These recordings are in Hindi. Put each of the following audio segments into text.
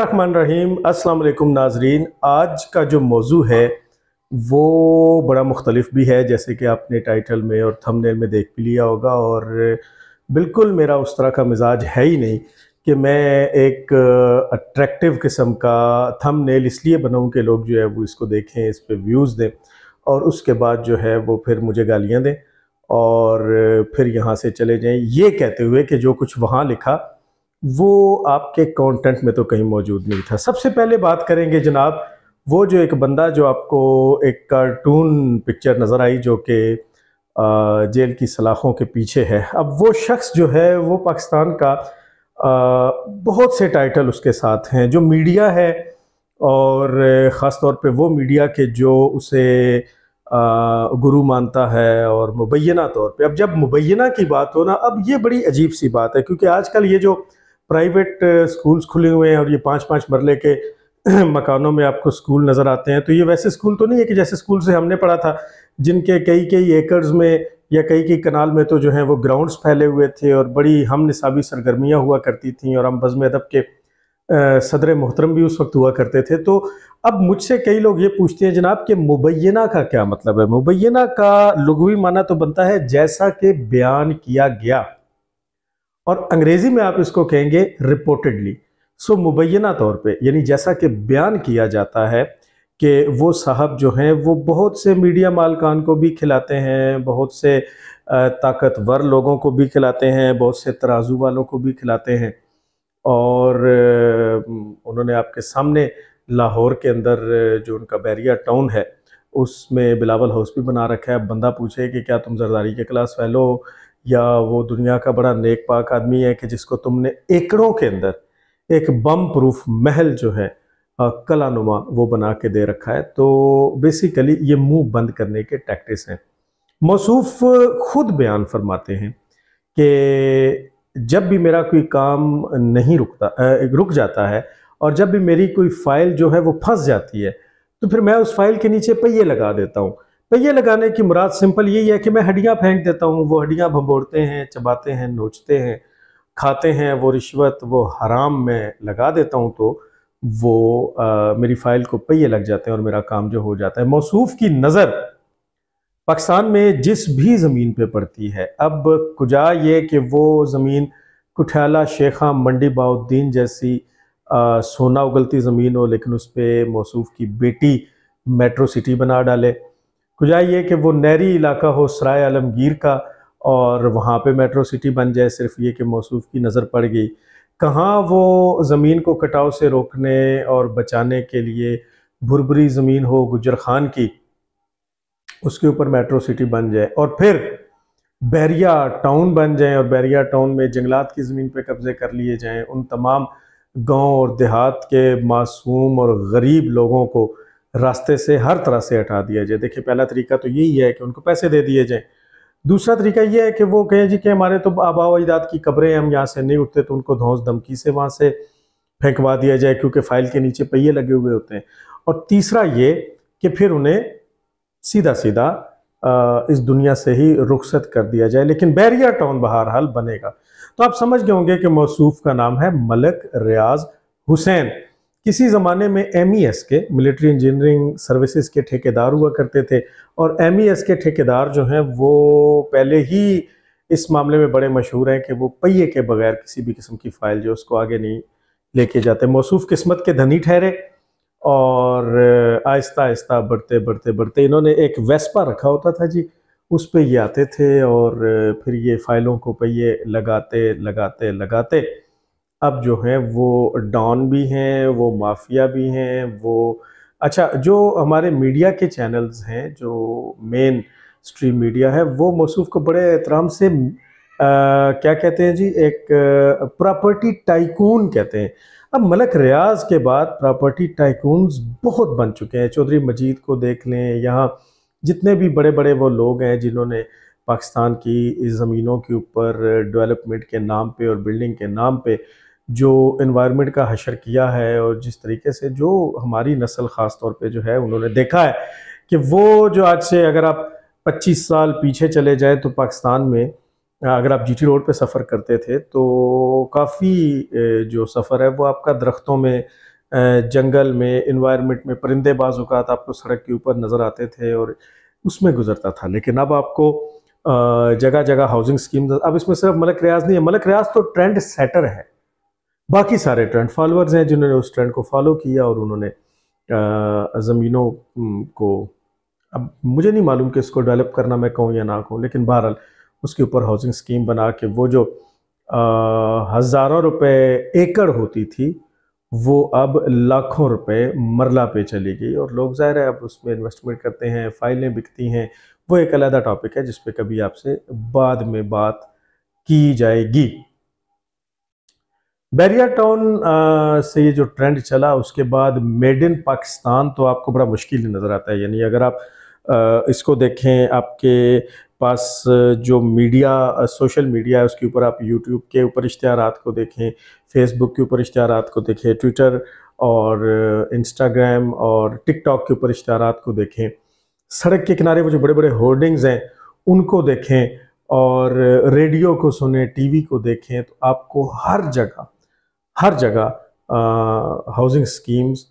रहीम अस्सलाम वालेकुम नाजरीन आज का जो मौजू है वो बड़ा मुख्तलिफ भी है जैसे कि आपने टाइटल में और थंबनेल में देख भी लिया होगा और बिल्कुल मेरा उस तरह का मिजाज है ही नहीं कि मैं एक अट्रैक्टिव किस्म का थंबनेल इसलिए बनाऊं कि लोग जो है वो इसको देखें इस पर व्यूज़ दें और उसके बाद जो है वो फिर मुझे गालियाँ दें और फिर यहाँ से चले जाएँ ये कहते हुए कि जो कुछ वहाँ लिखा वो आपके कंटेंट में तो कहीं मौजूद नहीं था सबसे पहले बात करेंगे जनाब वो जो एक बंदा जो आपको एक कार्टून पिक्चर नज़र आई जो कि जेल की सलाखों के पीछे है अब वो शख्स जो है वो पाकिस्तान का बहुत से टाइटल उसके साथ हैं जो मीडिया है और ख़ास तौर पे वो मीडिया के जो उसे गुरु मानता है और मुबैना तौर पे अब जब मुबैना की बात हो ना अब ये बड़ी अजीब सी बात है क्योंकि आजकल ये जो प्राइवेट स्कूल्स खुले हुए हैं और ये पाँच पाँच मरले के मकानों में आपको स्कूल नज़र आते हैं तो ये वैसे स्कूल तो नहीं है कि जैसे स्कूल से हमने पढ़ा था जिनके कई कई एकर्स में या कई कई कनाल में तो जो है वो ग्राउंड्स फैले हुए थे और बड़ी हम निसाबी सरगर्मियाँ हुआ करती थी और हम बज़म अदब के सदर मोहतरम भी उस वक्त हुआ करते थे तो अब मुझसे कई लोग ये पूछते हैं जनाब कि मुबैना का क्या मतलब है मुबैना का लघवी माना तो बनता है जैसा कि बयान किया गया और अंग्रेज़ी में आप इसको कहेंगे रिपोर्टेडली सो मुबैना तौर पे यानी जैसा कि बयान किया जाता है कि वो साहब जो हैं वो बहुत से मीडिया मालकान को भी खिलाते हैं बहुत से ताकतवर लोगों को भी खिलाते हैं बहुत से तराजू वालों को भी खिलाते हैं और उन्होंने आपके सामने लाहौर के अंदर जो उनका बैरिया टाउन है उसमें बिलावल हाउस भी बना रखा है बंदा पूछे कि क्या तुम जरदारी के क्लास फैलो या वो दुनिया का बड़ा नेक पाक आदमी है कि जिसको तुमने एकड़ों के अंदर एक बम प्रूफ महल जो है कला नुमा वो बना के दे रखा है तो बेसिकली ये मुंह बंद करने के टैक्टिस हैं मौसूफ खुद बयान फरमाते हैं कि जब भी मेरा कोई काम नहीं रुकता रुक जाता है और जब भी मेरी कोई फ़ाइल जो है वो फंस जाती है तो फिर मैं उस फाइल के नीचे पहिए लगा देता हूँ पहिए तो लगाने की मुराद सिंपल यही है कि मैं हड्डियाँ फेंक देता हूँ वो हड्डियाँ भंबोड़ते हैं चबाते हैं नोचते हैं खाते हैं वो रिश्वत वो हराम में लगा देता हूँ तो वो आ, मेरी फाइल को पहिए लग जाते हैं और मेरा काम जो हो जाता है मौसूफ की नज़र पाकिस्तान में जिस भी ज़मीन पे पड़ती है अब कुजा ये कि वो ज़मीन कुठियाला शेखा मंडी बाउद्दीन जैसी आ, सोना उगलती ज़मीन हो लेकिन उस पर मौसूफ की बेटी मेट्रो सिटी बना डाले खुजा ये कि वो नहरी इलाका हो सराय आलमगीर का और वहाँ पे मेट्रो सिटी बन जाए सिर्फ ये कि मौसू की नज़र पड़ गई कहाँ वो ज़मीन को कटाव से रोकने और बचाने के लिए भुरभुरी ज़मीन हो गुजर खान की उसके ऊपर मेट्रो सिटी बन जाए और फिर बैरिया टाउन बन जाए और बैरिया टाउन में जंगलात की ज़मीन पर कब्ज़े कर लिए जाएँ उन तमाम गाँव और देहात के मासूम और गरीब लोगों को रास्ते से हर तरह से हटा दिया जाए देखिए पहला तरीका तो यही है कि उनको पैसे दे दिए जाए दूसरा तरीका यह है कि वो कहें जी कि हमारे तो आबा अजदाद की कब्रें हम यहाँ से नहीं उठते तो उनको धौस धमकी से वहाँ से फेंकवा दिया जाए क्योंकि फाइल के नीचे पहिए लगे हुए होते हैं और तीसरा ये कि फिर उन्हें सीधा सीधा इस दुनिया से ही रुखसत कर दिया जाए लेकिन बैरिया टाउन बहरहाल बनेगा तो आप समझ गए होंगे कि मौसूफ का नाम है मलक रियाज हुसैन किसी ज़माने में एम e के मिलिट्री इंजीनियरिंग सर्विसेज के ठेकेदार हुआ करते थे और एम e के ठेकेदार जो हैं वो पहले ही इस मामले में बड़े मशहूर हैं कि वो पहिए के बगैर किसी भी किस्म की फ़ाइल जो उसको आगे नहीं लेके जाते मौसू किस्मत के धनी ठहरे और आहिस्ता आहिस्ता बढ़ते बढ़ते बढ़ते इन्होंने एक वेस्पा रखा होता था जी उस पर ये आते थे और फिर ये फ़ाइलों को पहिए लगाते लगाते लगाते अब जो हैं वो डॉन भी हैं वो माफिया भी हैं वो अच्छा जो हमारे मीडिया के चैनल्स हैं जो मेन स्ट्रीम मीडिया है वो मसूफ को बड़े एहतराम से आ, क्या कहते हैं जी एक प्रॉपर्टी टाइकून कहते हैं अब मलक रियाज के बाद प्रॉपर्टी टाइकून्स बहुत बन चुके हैं चौधरी मजीद को देख लें यहाँ जितने भी बड़े बड़े वो लोग हैं जिन्होंने पाकिस्तान की ज़मीनों के ऊपर डेवलपमेंट के नाम पे और बिल्डिंग के नाम पे जो इन्वायरमेंट का हशर किया है और जिस तरीके से जो हमारी नस्ल ख़ास तौर पे जो है उन्होंने देखा है कि वो जो आज से अगर आप 25 साल पीछे चले जाए तो पाकिस्तान में अगर आप जीटी रोड पे सफ़र करते थे तो काफ़ी जो सफ़र है वो आपका दरख्तों में जंगल में इन्वायरमेंट में परिंदे बाज़ात आपको सड़क के ऊपर नज़र आते थे और उसमें गुजरता था लेकिन अब आपको जगह जगह हाउसिंग स्कीम अब इसमें सिर्फ मलक रियाज नहीं है मलक रियाज तो ट्रेंड सेटर है बाकी सारे ट्रेंड फॉलोअर्स हैं जिन्होंने उस ट्रेंड को फॉलो किया और उन्होंने ज़मीनों को अब मुझे नहीं मालूम कि इसको डेवलप करना मैं कहूँ या ना कहूँ लेकिन बहरहाल उसके ऊपर हाउसिंग स्कीम बना के वो जो हज़ारों रुपए एकड़ होती थी वो अब लाखों रुपए मरला पे चली गई और लोग ज़ाहिर है अब उसमें इन्वेस्टमेंट करते हैं फाइलें बिकती हैं वो एक अलग टॉपिक है जिस कभी आपसे बाद में बात की जाएगी बैरिया टाउन से ये जो ट्रेंड चला उसके बाद मेड इन पाकिस्तान तो आपको बड़ा मुश्किल नज़र आता है यानी अगर आप आ, इसको देखें आपके पास जो मीडिया सोशल मीडिया है उसके ऊपर आप यूट्यूब के ऊपर इश्तहार को देखें फेसबुक के ऊपर इश्तहार को देखें ट्विटर और इंस्टाग्राम और टिकटॉक के ऊपर इश्तहार को देखें सड़क के किनारे वो जो बड़े बड़े होर्डिंग्स हैं उनको देखें और रेडियो को सुने टीवी को देखें तो आपको हर जगह हर जगह हाउसिंग स्कीम्स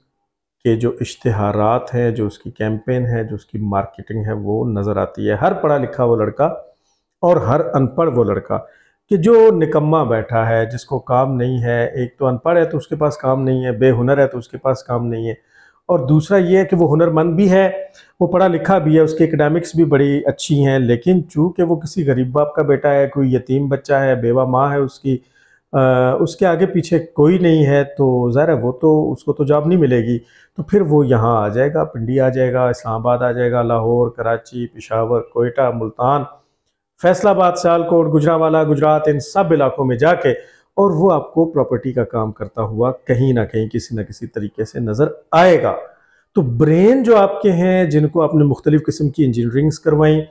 के जो इश्तहार हैं जो उसकी कैंपेन है जो उसकी मार्केटिंग है वो नज़र आती है हर पढ़ा लिखा वो लड़का और हर अनपढ़ वो लड़का कि जो निकम्मा बैठा है जिसको काम नहीं है एक तो अनपढ़ है तो उसके पास काम नहीं है बेहुनर है तो उसके पास काम नहीं है और दूसरा ये है कि वो हुनरमंद भी है वो पढ़ा लिखा भी है उसके एकेडमिक्स भी बड़ी अच्छी हैं लेकिन चूँकि वो किसी गरीब बाप का बेटा है कोई यतीम बच्चा है बेवा माँ है उसकी आ, उसके आगे पीछे कोई नहीं है तो ज़ाहिर है वो तो उसको तो जॉब नहीं मिलेगी तो फिर वो यहाँ आ जाएगा पिंडी आ जाएगा इस्लामाबाद आ जाएगा लाहौर कराची पिशावर कोयटा मुल्तान फैसलाबाद सियालकोट गुजरावाला गुजरात इन सब इलाकों में जाके और वो आपको प्रॉपर्टी का काम करता हुआ कहीं ना कहीं किसी ना किसी तरीके से नज़र आएगा तो ब्रेन जो आपके हैं जिनको आपने मुख्तलिफ़ किस्म की इंजीनियरिंग्स करवाई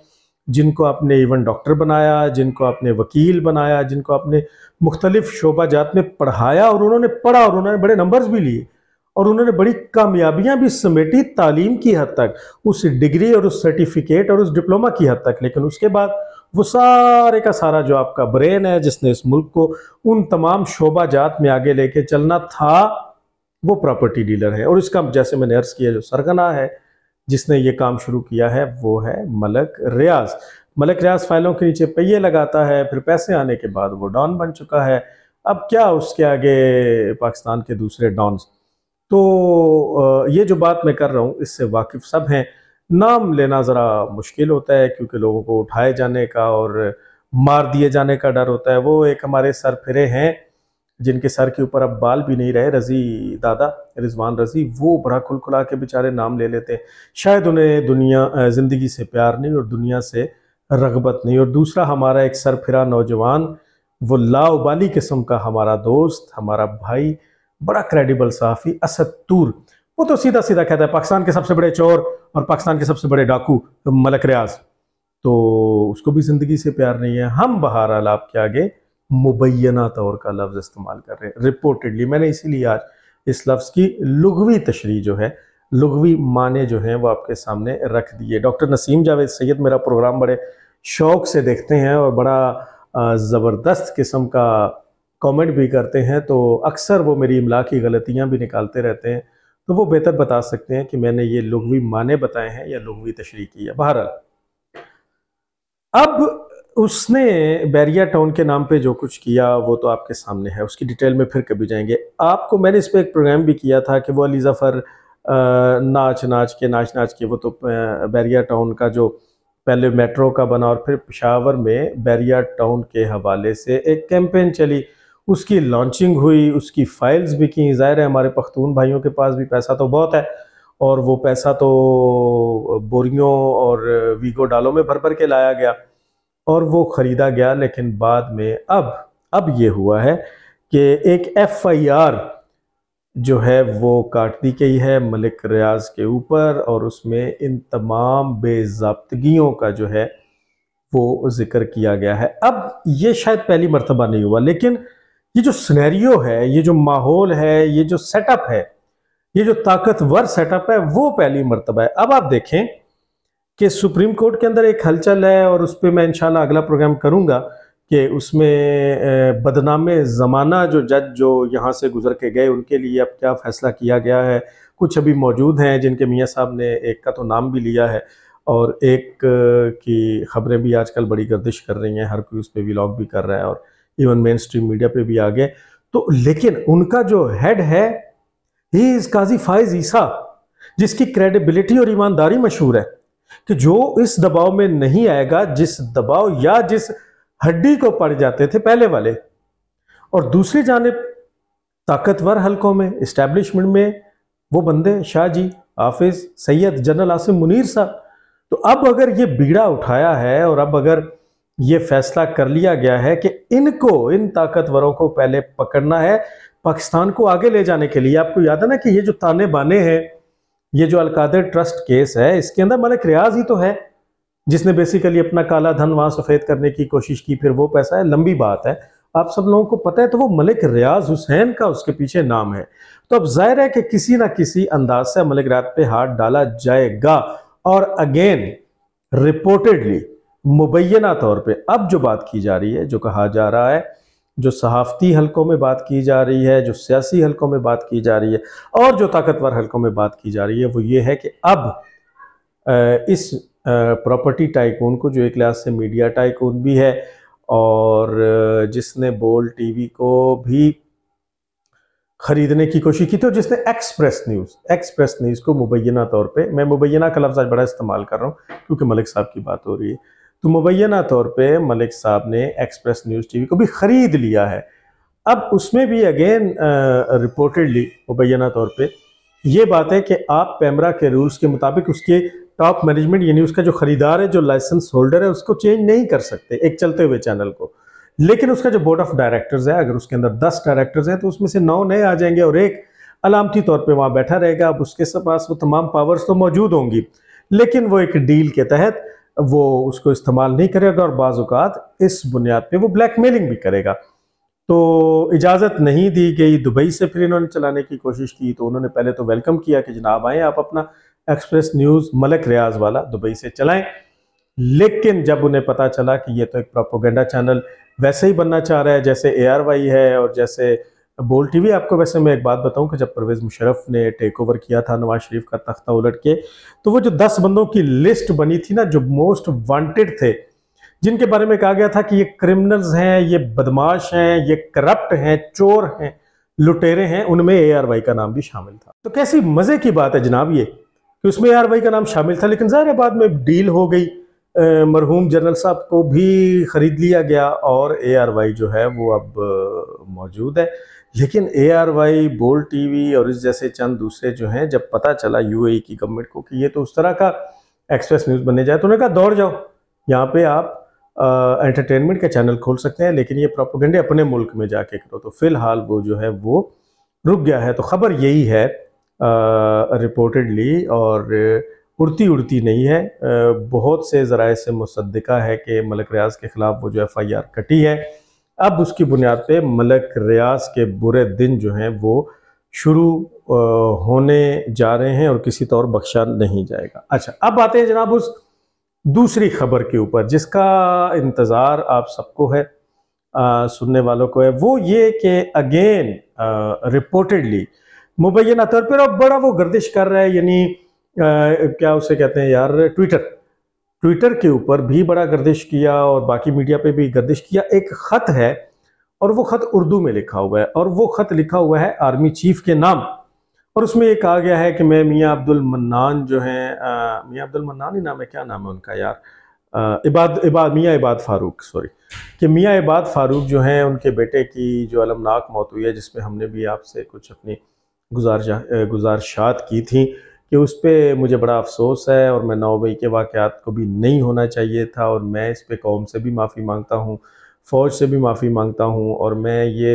जिनको आपने इवन डॉक्टर बनाया जिनको आपने वकील बनाया जिनको आपने मुख्तलिफ जात में पढ़ाया और उन्होंने पढ़ा और उन्होंने बड़े नंबर्स भी लिए और उन्होंने बड़ी कामयाबियां भी समेटी तालीम की हद तक उस डिग्री और उस सर्टिफिकेट और उस डिप्लोमा की हद तक लेकिन उसके बाद वो सारे का सारा जो आपका ब्रेन है जिसने इस मुल्क को उन तमाम जात में आगे लेके चलना था वो प्रॉपर्टी डीलर है और इसका जैसे मैंने अर्ज़ किया जो सरगना है जिसने ये काम शुरू किया है वो है मलक रियाज मलिक रियाज फाइलों के नीचे पहिए लगाता है फिर पैसे आने के बाद वो डॉन बन चुका है अब क्या उसके आगे पाकिस्तान के दूसरे डॉन्स तो ये जो बात मैं कर रहा हूँ इससे वाकिफ़ सब हैं नाम लेना ज़रा मुश्किल होता है क्योंकि लोगों को उठाए जाने का और मार दिए जाने का डर होता है वो एक हमारे सर फिरे हैं जिनके सर के ऊपर अब बाल भी नहीं रहे रज़ी दादा रिजवान रज़ी वो बड़ा खुल खुला के बेचारे नाम ले लेते हैं शायद उन्हें दुनिया ज़िंदगी से प्यार नहीं और दुनिया से रगबत नहीं और दूसरा हमारा एक सरफिरा नौजवान वो लाओबाली किस्म का हमारा दोस्त हमारा भाई बड़ा क्रेडिबल साफ़ी असद तूर वो तो सीधा सीधा कहता है पाकिस्तान के सबसे बड़े चोर और पाकिस्तान के सबसे बड़े डाकू मलक रियाज तो उसको भी ज़िंदगी से प्यार नहीं है हम बहरहाल आपके आगे मुबैना तौर का लफ्ज़ इस्तेमाल कर रहे हैं रिपोर्टेडली मैंने इसीलिए आज इस लफ्ज़ की लघवी तशरी जो है लुघवी माने जो हैं वो आपके सामने रख दिए डॉक्टर नसीम जावेद सैयद मेरा प्रोग्राम बड़े शौक से देखते हैं और बड़ा ज़बरदस्त किस्म का कमेंट भी करते हैं तो अक्सर वो मेरी इमला की गलतियाँ भी निकालते रहते हैं तो वो बेहतर बता सकते हैं कि मैंने ये लुघवी माने बताए हैं या लुघवी तशरी की है बहरहाल अब उसने बैरिया टाउन के नाम पे जो कुछ किया वो तो आपके सामने है उसकी डिटेल में फिर कभी जाएंगे आपको मैंने इस पर एक प्रोग्राम भी किया था कि वो अली जफ़र नाच नाच के नाच नाच के वो तो बैरिया टाउन का जो पहले मेट्रो का बना और फिर पिशावर में बैरिया टाउन के हवाले से एक कैंपेन चली उसकी लॉन्चिंग हुई उसकी फाइल्स भी की ज़ाहिर है हमारे पख्तून भाइयों के पास भी पैसा तो बहुत है और वो पैसा तो बोरियों और वीगो डालों में भर भर के लाया गया और वो ख़रीदा गया लेकिन बाद में अब अब ये हुआ है कि एक एफ आई आर जो है वो काट दी गई है मलिक रियाज के ऊपर और उसमें इन तमाम बेजाबतगियों का जो है वो जिक्र किया गया है अब ये शायद पहली मरतबा नहीं हुआ लेकिन ये जो सुनहरियो है ये जो माहौल है ये जो सेटअप है ये जो ताकतवर सेटअप है वो पहली मरतबा है अब आप देखें कि सुप्रीम कोर्ट के अंदर एक हलचल है और उस पर मैं शाला अगला प्रोग्राम करूँगा कि उसमें बदनाम ज़माना जो जज जो यहाँ से गुजर के गए उनके लिए अब क्या फ़ैसला किया गया है कुछ अभी मौजूद हैं जिनके मियाँ साहब ने एक का तो नाम भी लिया है और एक की खबरें भी आजकल बड़ी गर्दिश कर रही हैं हर कोई उस पर व्लॉग भी कर रहा है और इवन मेन स्ट्रीम मीडिया पर भी आ गए तो लेकिन उनका जो हेड है ही इज़ काजी फायज ईसा जिसकी क्रेडिबिलिटी और ईमानदारी मशहूर है कि जो इस दबाव में नहीं आएगा जिस दबाव या जिस हड्डी को पड़ जाते थे पहले वाले और दूसरी जानब ताकतवर हलकों में इस्टेब्लिशमेंट में वो बंदे शाह जी हाफिज़ सैयद जनरल आसिम मुनीर साहब तो अब अगर ये बीड़ा उठाया है और अब अगर ये फैसला कर लिया गया है कि इनको इन ताकतवरों को पहले पकड़ना है पाकिस्तान को आगे ले जाने के लिए आपको याद है ना कि ये जो ताने बाने हैं ये जो अलकादर ट्रस्ट केस है इसके अंदर मलिक रियाज ही तो है जिसने बेसिकली अपना काला धन वहाँ सफ़ेद करने की कोशिश की फिर वो पैसा है लंबी बात है आप सब लोगों को पता है तो वो मलिक रियाज हुसैन का उसके पीछे नाम है तो अब जाहिर है कि किसी ना किसी अंदाज से मलिक रियाज पे हाथ डाला जाएगा और अगेन रिपोर्टेडली मुबैना तौर पे अब जो बात की जा रही है जो कहा जा रहा है जो सहाफ़ती हलकों में बात की जा रही है जो सियासी हलकों में बात की जा रही है और जो ताकतवर हलकों में बात की जा रही है वो ये है कि अब इस प्रॉपर्टी टाइकून को जो एक लिहाज से मीडिया टाइकून भी है और जिसने बोल टीवी को भी ख़रीदने की कोशिश की थी और जिसने एक्सप्रेस न्यूज़ एक्सप्रेस न्यूज़ को मुबैना तौर पे मैं मुबैना का लफ्ज़ आज बड़ा इस्तेमाल कर रहा हूँ क्योंकि मलिक साहब की बात हो रही है तो मुबैना तौर पे मलिक साहब ने एक्सप्रेस न्यूज़ टीवी को भी ख़रीद लिया है अब उसमें भी अगेन रिपोर्टेडली मुबैना तौर पर यह बात है कि आप पैमरा के रूल्स के मुताबिक उसके टॉप मैनेजमेंट यानी उसका जो खरीदार है जो लाइसेंस होल्डर है उसको चेंज नहीं कर सकते एक चलते हुए चैनल को लेकिन उसका जो बोर्ड ऑफ डायरेक्टर्स है अगर उसके अंदर दस डायरेक्टर्स हैं तो उसमें से नौ नए आ जाएंगे और एक अलामती तौर पर वहाँ बैठा रहेगा अब उसके पास वो तमाम पावर्स तो मौजूद होंगी लेकिन वो एक डील के तहत वो उसको इस्तेमाल नहीं करेगा और बाज़ात इस बुनियाद पर वो ब्लैकमेलिंग भी करेगा तो इजाज़त नहीं दी गई दुबई से फिर इन्होंने चलाने की कोशिश की तो उन्होंने पहले तो वेलकम किया कि जनाब आएँ आप अपना एक्सप्रेस न्यूज मलक रियाज वाला दुबई से चलाएं लेकिन जब उन्हें पता चला कि ये तो एक प्रोपोगेंडा चैनल वैसे ही बनना चाह रहा है जैसे ए है और जैसे बोल टीवी आपको वैसे मैं एक बात बताऊं कि जब परवेज़ मुशरफ ने टेक ओवर किया था नवाज शरीफ का तख्ता उलट के तो वो जो दस बंदों की लिस्ट बनी थी ना जो मोस्ट वांटेड थे जिनके बारे में कहा गया था कि ये क्रिमिनल्स हैं ये बदमाश हैं ये करप्ट हैं चोर हैं लुटेरे हैं उनमें ए का नाम भी शामिल था तो कैसी मज़े की बात है जनाब ये कि उसमें यार भाई का नाम शामिल था लेकिन ज़ाहिर बाद में डील हो गई मरहूम जनरल साहब को भी ख़रीद लिया गया और ए आर वाई जो है वो अब मौजूद है लेकिन ए आर वाई बोल वी और इस जैसे चंद दूसरे जो हैं जब पता चला ए e की गवर्नमेंट को कि ये तो उस तरह का एक्सप्रेस न्यूज़ बनने जाए तो उन्होंने कहा दौड़ जाओ यहाँ पे आप एंटरटेनमेंट के चैनल खोल सकते हैं लेकिन ये प्रोपोगंडे अपने मुल्क में जाके करो तो फिलहाल वो जो है वो रुक गया है तो खबर यही है रिपोर्टेडली और उड़ती उड़ती नहीं है बहुत से ज़रा से मुसदा है कि मलक रियाज के ख़िलाफ़ वो जो एफ़ आई आर कटी है अब उसकी बुनियाद पर मलक रियाज के बुरे दिन जो हैं वो शुरू होने जा रहे हैं और किसी तौर बख्शा नहीं जाएगा अच्छा अब आते हैं जनाब उस दूसरी खबर के ऊपर जिसका इंतज़ार आप सबको है आ, सुनने वालों को है वो ये कि अगेन रिपोर्टेडली मुबैना तौर पर अब बड़ा वो गर्दिश कर रहा है यानी क्या उसे कहते हैं यार ट्विटर ट्विटर के ऊपर भी बड़ा गर्दिश किया और बाकी मीडिया पे भी गर्दिश किया एक ख़त है और वो ख़त उर्दू में लिखा हुआ है और वो ख़त लिखा हुआ है आर्मी चीफ के नाम और उसमें ये कहा गया है कि मैं मियाँ अब्दुल मन्नान जो हैं मियाँ अब्दुल मन्नान ही नाम है क्या नाम है उनका यार आ, इबाद इबाद मियाँ इबाद फ़ारूक सॉरी कि मियाँ इबाद फ़ारूक जो हैं उनके बेटे की जो अलमनाक मौत हुई है जिसमें हमने भी आपसे कुछ अपनी गुजार गुजारशात की थी कि उस पर मुझे बड़ा अफसोस है और मैं नौ मई के वाक़ात को भी नहीं होना चाहिए था और मैं इस पर कौम से भी माफ़ी मांगता हूँ फ़ौज से भी माफ़ी मांगता हूँ और मैं ये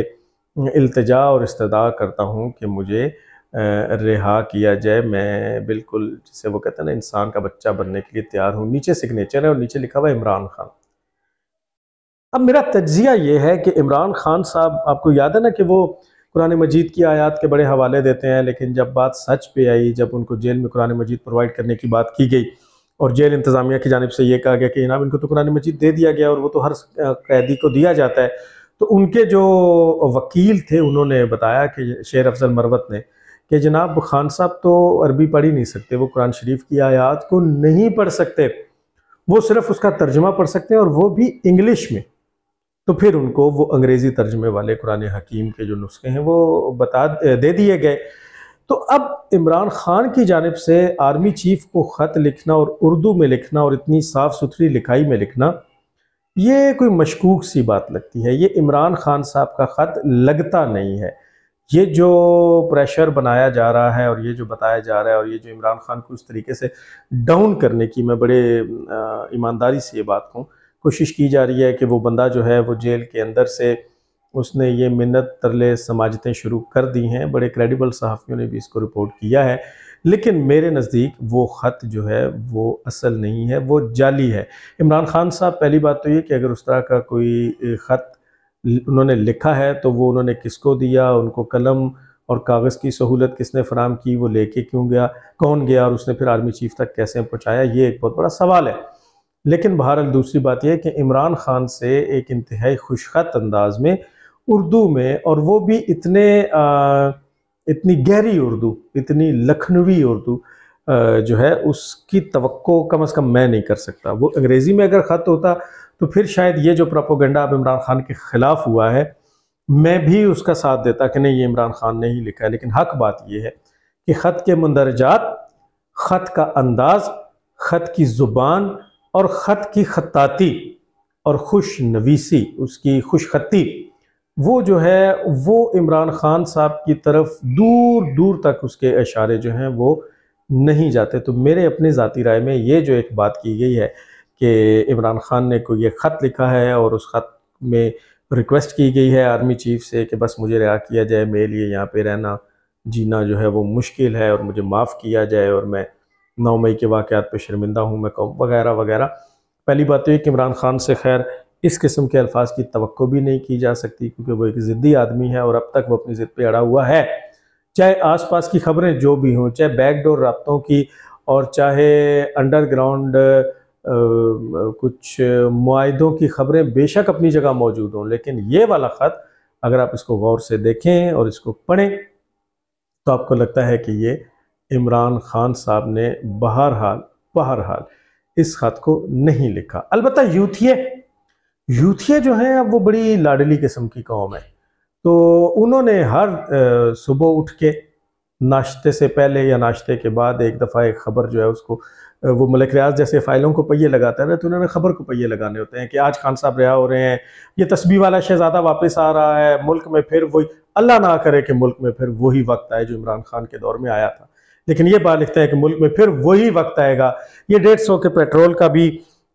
अल्तजा और इस्तदा करता हूँ कि मुझे रिहा किया जाए मैं बिल्कुल जिसे वो कहते हैं ना इंसान का बच्चा बनने के लिए तैयार हूँ नीचे सिग्नेचर है और नीचे लिखा हुआ इमरान खान अब मेरा तजिया ये है कि इमरान खान साहब आपको याद है ना कि वो कुरान मजीद की आयत के बड़े हवाले देते हैं लेकिन जब बात सच पे आई जब उनको जेल में कुरान मजीद प्रोवाइड करने की बात की गई और जेल इंतज़ामिया की जानब से ये कहा गया कि जनाब इनको तो कुरान मजीद दे दिया गया और वो तो हर कैदी को दिया जाता है तो उनके जो वकील थे उन्होंने बताया कि शेर अफजल मरवत ने कि जनाब खान साहब तो अरबी पढ़ ही नहीं सकते वो कुरान शरीफ की आयात को नहीं पढ़ सकते वो सिर्फ़ उसका तर्जमा पढ़ सकते हैं और वो भी इंग्लिश में तो फिर उनको वो अंग्रेज़ी तर्जमे वाले कुरान हकीम के जो नुस्खे हैं वो बता दे दिए गए तो अब इमरान खान की जानब से आर्मी चीफ को ख़त लिखना और उर्दू में लिखना और इतनी साफ़ सुथरी लिखाई में लिखना ये कोई मशकूक सी बात लगती है ये इमरान खान साहब का ख़त लगता नहीं है ये जो प्रेशर बनाया जा रहा है और ये जो बताया जा रहा है और ये जो इमरान खान को उस तरीके से डाउन करने की मैं बड़े ईमानदारी से ये बात कहूँ कोशिश की जा रही है कि वो बंदा जो है वो जेल के अंदर से उसने ये मिन्नत तरले समाजतें शुरू कर दी हैं बड़े क्रेडिबल सहाफ़ियों ने भी इसको रिपोर्ट किया है लेकिन मेरे नज़दीक वो ख़त जो है वो असल नहीं है वो जाली है इमरान खान साहब पहली बात तो ये कि अगर उस तरह का कोई ख़त उन्होंने लिखा है तो वो उन्होंने किसको दिया उनको कलम और कागज़ की सहूलत किसने फराम की वो लेके क्यों गया कौन गया और उसने फिर आर्मी चीफ तक कैसे पहुँचाया ये एक बहुत बड़ा सवाल है लेकिन बहरहाल दूसरी बात यह कि इमरान खान से एक इंतहाई खुशखत अंदाज में उर्दू में और वो भी इतने आ, इतनी गहरी उर्दू इतनी लखनवी उर्दू जो है उसकी तो कम अज़ कम मैं नहीं कर सकता वो अंग्रेज़ी में अगर ख़त होता तो फिर शायद ये जो प्रोपोगंडा अब इमरान खान के ख़िलाफ़ हुआ है मैं भी उसका साथ देता कि नहीं ये इमरान खान ने ही लिखा है लेकिन हक बात यह है कि ख़त के मंदरजात ख़त का अंदाज़ ख़त की ज़ुबान और ख़त की ख़ताती और खुश नवीसी उसकी खुश खती वो जो है वो इमरान ख़ान साहब की तरफ दूर दूर तक उसके इशारे जो हैं वो नहीं जाते तो मेरे अपने ज़ाती राय में ये जो एक बात की गई है कि इमरान ख़ान ने कोई ये ख़त लिखा है और उस ख़त में रिक्वेस्ट की गई है आर्मी चीफ से कि बस मुझे रिहा किया जाए मेरे लिए यहाँ पे रहना जीना जो है वो मुश्किल है और मुझे माफ़ किया जाए और मैं नौ मई के वाक़ात पर शर्मिंदा हूँ मैं कहूँ वगैरह वगैरह पहली बात तो ये कि इमरान खान से खैर इस किस्म के अल्फाज की तो भी नहीं की जा सकती क्योंकि वो एक ज़िद्दी आदमी है और अब तक वो अपनी ज़िद पर अड़ा हुआ है चाहे आसपास की खबरें जो भी हों चाहे बैकडोर रबतों की और चाहे अंडरग्राउंड कुछ माहों की खबरें बेशक अपनी जगह मौजूद हों लेकिन ये वाला ख़त अगर आप इसको गौर से देखें और इसको पढ़ें तो आपको लगता है कि ये इमरान खान साहब ने बहरहाल बहरहाल इस खत को नहीं लिखा अलबत् यूथिए यूथिए जो हैं अब वो बड़ी लाडली किस्म की कौम है तो उन्होंने हर सुबह उठ के नाश्ते से पहले या नाश्ते के बाद एक दफ़ा एक ख़बर जो है उसको वो मलिक रियाज जैसे फ़ाइलों को पहिए लगाता है ना तो उन्होंने ख़बर को पहिए लगाने होते हैं कि आज खान साहब रिहा हो रहे हैं ये तस्बी वाला शहज़ादा वापस आ रहा है मुल्क में फिर वही अल्लाह ना करे कि मुल्क में फिर वही वक्त आए जो इमरान खान के दौर में आया था लेकिन ये बात लिखते हैं कि मुल्क में फिर वही वक्त आएगा ये डेढ़ सौ के पेट्रोल का भी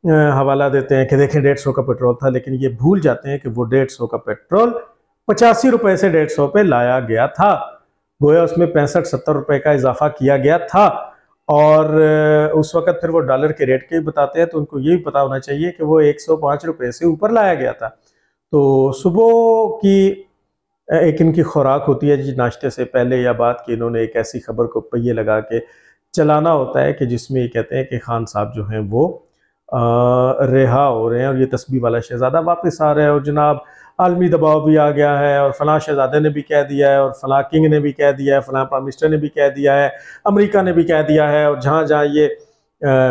हवाला देते हैं कि देखें डेढ़ सौ का पेट्रोल था लेकिन ये भूल जाते हैं कि वो डेढ़ सौ का पेट्रोल पचासी रुपए से डेढ़ सौ पे लाया गया था गोया उसमें पैंसठ सत्तर रुपए का इजाफा किया गया था और उस वक्त फिर वो डॉलर के रेट के भी बताते हैं तो उनको ये भी पता होना चाहिए कि वो एक सौ पाँच रुपये से ऊपर लाया गया था तो सुबह की एक इनकी खुराक होती है जिस नाश्ते से पहले या बाद कि इन्होंने एक ऐसी खबर को पहिए लगा के चलाना होता है कि जिसमें ये कहते हैं कि खान साहब जो हैं वो रिहा हो रहे हैं और ये तस्बी वाला शहज़ादा वापस आ रहा है और जनाब आलमी दबाव भी आ गया है और फलां शहजादे ने भी कह दिया है और फलां किंग ने भी कह दिया है फलां प्राइम मिनिस्टर ने भी कह दिया है अमेरिका ने भी कह दिया है और जहाँ जहाँ ये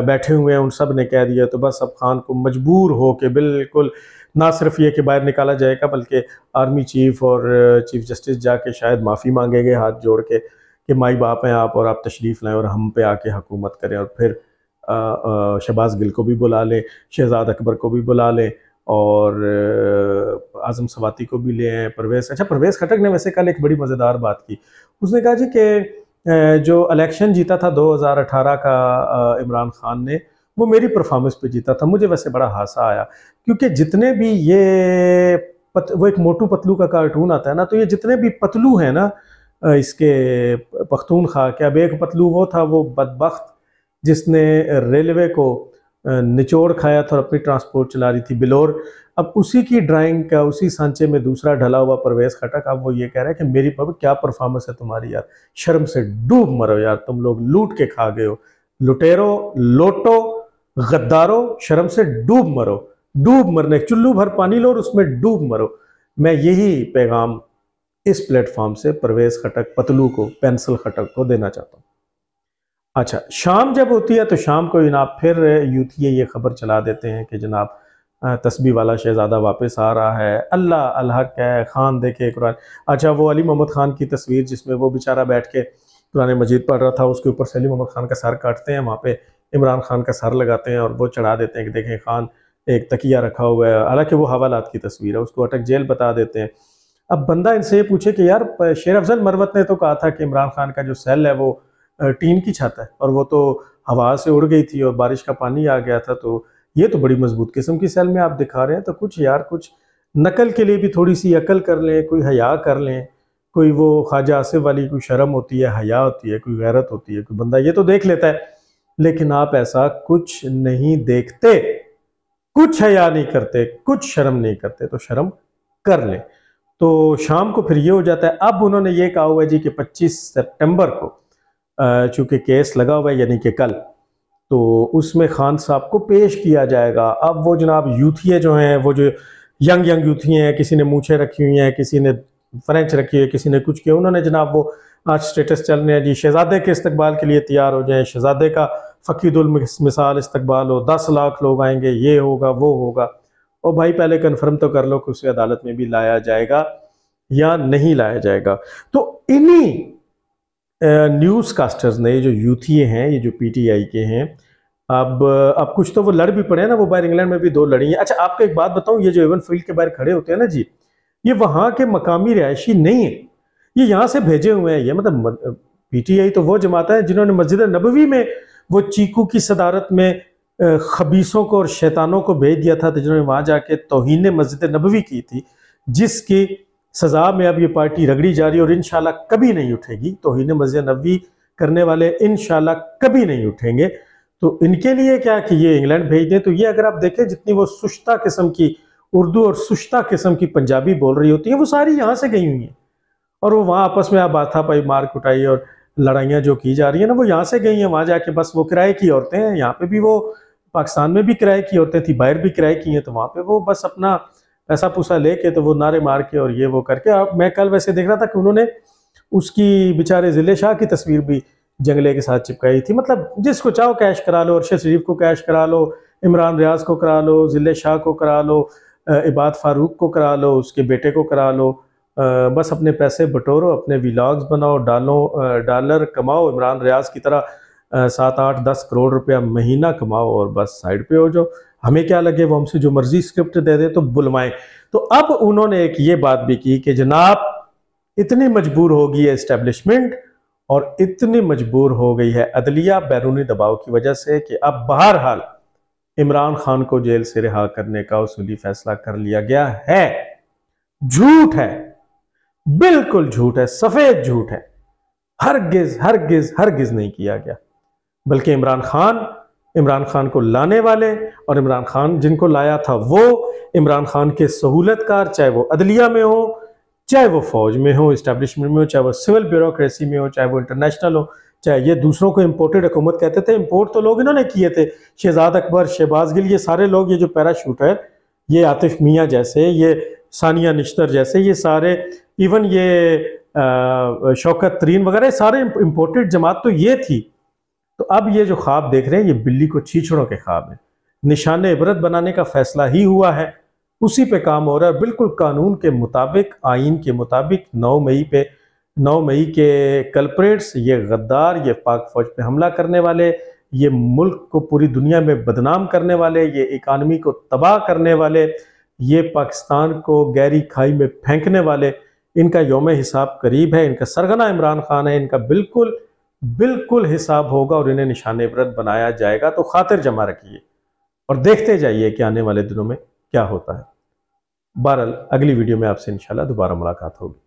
बैठे हुए हैं उन सब ने कह दिया तो बस अब खान को मजबूर हो के बिल्कुल ना सिर्फ ये कि बाहर निकाला जाएगा बल्कि आर्मी चीफ और चीफ जस्टिस जाके शायद माफ़ी मांगेंगे हाथ जोड़ के कि माई बाप हैं आप और आप तशरीफ़ लाएँ और हम पे आके हकूमत करें और फिर शहबाज गिल को भी बुला लें शहजाद अकबर को भी बुला लें और आज़म सवाती को भी ले आए परवेज़ अच्छा परवेज़ खटक ने वैसे कल एक बड़ी मज़ेदार बात की उसने कहा जी कि जो इलेक्शन जीता था 2018 का इमरान खान ने वो मेरी परफॉर्मेंस पे जीता था मुझे वैसे बड़ा हादसा आया क्योंकि जितने भी ये पत, वो एक मोटू पतलू का कार्टून आता है ना तो ये जितने भी पतलू हैं ना इसके पख्तून खा के अब एक पतलू वो था वो बदबख्त जिसने रेलवे को निचोड़ खाया था और अपनी ट्रांसपोर्ट चला रही थी बिलोर अब उसी की ड्राइंग का उसी सांचे में दूसरा ढला हुआ परवेज खटक अब वो ये कह रहा है कि मेरी पब क्या परफॉर्मेंस है तुम्हारी यार शर्म से डूब मरो यार तुम लोग लूट के खा गए हो लुटेरो लोटो गद्दारों शर्म से डूब मरो डूब मरने चुल्लू भर पानी लो और उसमें डूब मरो मैं यही पैगाम इस प्लेटफॉर्म से परवेज खटक पतलू को पेंसिल खटक को देना चाहता हूँ अच्छा शाम जब होती है तो शाम को जनाब फिर यूथी ये खबर चला देते हैं कि जनाब तस्बी वाला शहज़ादा वापस आ रहा है अल्लाह अलहक है ख़ान देखे कुरान अच्छा वो अली मोहम्मद ख़ान की तस्वीर जिसमें वो बेचारा बैठ के कुरान मजीद पढ़ रहा था उसके ऊपर से अली मोहम्मद ख़ान का सर काटते हैं वहाँ पे इमरान खान का सर लगाते हैं और वो चढ़ा देते हैं कि देखें खान एक तकिया रखा हुआ है हालांकि वो हवालात की तस्वीर है उसको अटक जेल बता देते हैं अब बंदा इनसे ये पूछे कि यार शेर अफजल मरवत ने तो कहा था कि इमरान खान का जो सेल है वो टीन की छत है और वो तो हवा से उड़ गई थी और बारिश का पानी आ गया था तो ये तो बड़ी मजबूत किस्म की सेल में आप दिखा रहे हैं तो कुछ यार कुछ नकल के लिए भी थोड़ी सी अकल कर लें कोई हया कर लें कोई वो ख्वाजा आसिफ वाली कोई शर्म होती है हया होती है कोई गैरत होती है कोई बंदा ये तो देख लेता है लेकिन आप ऐसा कुछ नहीं देखते कुछ हया नहीं करते कुछ शर्म नहीं करते तो शर्म कर ले तो शाम को फिर ये हो जाता है अब उन्होंने ये कहा हुआ है जी कि 25 सितंबर को चूंकि केस लगा हुआ है यानी कि कल तो उसमें खान साहब को पेश किया जाएगा अब वो जनाब यूथिया जो हैं वो जो यंग यंग यूथिया हैं किसी ने मूछे रखी हुई हैं किसी ने फ्रेंच रखी हुई है किसी ने कुछ किया उन्होंने जनाब वो आज स्टेटस चल रहे हैं जी शहजादे के इस्तबाल के लिए तैयार हो जाए शहजादे का मिसाल इस्तबाल हो दस लाख लोग आएंगे ये होगा वो होगा और भाई पहले कन्फर्म तो कर लो कि उसे अदालत में भी लाया जाएगा या नहीं लाया जाएगा तो इन्हीं न्यूज़ कास्टर्स ने ये जो यूथी हैं ये जो पीटीआई के हैं अब अब कुछ तो वो लड़ भी पड़े हैं ना वो बाहर इंग्लैंड में भी दो लड़ी हैं अच्छा आपको एक बात बताऊं ये जो एवन फील्ड के बाहर खड़े होते हैं ना जी ये वहाँ के मकामी रिहायशी नहीं है ये यहाँ से भेजे हुए हैं ये मतलब पीटीआई तो वो जमात है जिन्होंने मस्जिद नबवी में वो चीकू की सदारत में खबीसों को और शैतानों को भेज दिया था तो जिन्होंने वहाँ जाके तोहन मस्जिद नबवी की थी जिसकी सजा में अब ये पार्टी रगड़ी जा रही है और इन कभी नहीं उठेगी तोहन मस्जिद नबवी करने वाले इन कभी नहीं उठेंगे तो इनके लिए क्या कि ये इंग्लैंड भेज दें तो ये अगर आप देखें जितनी वो सुस्ता किस्म की उर्दू और सुस्ता किस्म की पंजाबी बोल रही होती है वो सारी यहाँ से गई हुई हैं और वो वहाँ आपस में आप पाई मार कुटाई और लड़ाइयाँ जो की जा रही है ना वो यहाँ से गई हैं वहाँ जाके बस वो किराए की औरतें हैं यहाँ पे भी वो पाकिस्तान में भी किराए की औरतें थी बाहर भी किराए की हैं तो वहाँ पे वो बस अपना पैसा पूसा लेके तो वो नारे मार के और ये वो करके अब मैं कल वैसे देख रहा था कि उन्होंने उसकी बेचारे ज़िले शाह की तस्वीर भी जंगले के साथ चिपकाई थी मतलब जिसको चाहो कैश करा लो अरशद शरीफ को कैश करा लो इमरान रियाज को करा लो ज़िले शाह को करा लो इबाद फारूक को करा लो उसके बेटे को करा लो बस अपने पैसे बटोरो अपने व्लाग्स बनाओ डालो डॉलर कमाओ इमरान रियाज की तरह सात आठ दस करोड़ रुपया महीना कमाओ और बस साइड पे हो जाओ हमें क्या लगे वो हमसे जो मर्जी स्क्रिप्ट दे दे तो बुलवाएं तो अब उन्होंने एक ये बात भी की कि जनाब इतनी मजबूर होगी इस्टेब्लिशमेंट और इतनी मजबूर हो गई है अदलिया बैरूनी दबाव की वजह से कि अब बहरहाल इमरान खान को जेल से रिहा करने का उसूली फैसला कर लिया गया है झूठ है बिल्कुल झूठ है सफेद झूठ है हरगिज हरगिज हरगिज नहीं किया गया बल्कि इमरान खान इमरान खान को लाने वाले और इमरान खान जिनको लाया था वो इमरान खान के सहूलतकार चाहे वो अदलिया में हो चाहे वो फौज में हो इस्टेब्लिशमेंट में हो चाहे वो सिविल ब्यूरोक्रेसी में हो चाहे वो इंटरनेशनल हो चाहे ये दूसरों को इम्पोर्टेड हुकूमत कहते थे इम्पोर्ट तो लोग इन्होंने किए थे शहजाद अकबर शहबाज गिल ये सारे लोग ये जो पैराशूटर ये आतिफ मियाँ जैसे ये सानिया निश्तर जैसे ये सारे इवन ये शौकत तरीन वगैरह सारे इम्पोर्टेड जमात तो ये थी तो अब ये जो ख्वाब देख रहे हैं ये बिल्ली को छीछड़ों के ख्वाब है निशान इबरत बनाने का फैसला ही हुआ है उसी पे काम हो रहा है बिल्कुल कानून के मुताबिक आइन के मुताबिक नौ मई पे नौ मई के कल्परेट्स ये गद्दार ये पाक फौज पे हमला करने वाले ये मुल्क को पूरी दुनिया में बदनाम करने वाले ये इकानमी को तबाह करने वाले ये पाकिस्तान को गहरी खाई में फेंकने वाले इनका योम हिसाब करीब है इनका सरगना इमरान खान है इनका बिल्कुल बिल्कुल हिसाब होगा और इन्हें निशान व्रत बनाया जाएगा तो खातिर जमा रखिए और देखते जाइए कि आने वाले दिनों में क्या होता है बहरल अगली वीडियो में आपसे इंशाल्लाह दोबारा मुलाकात होगी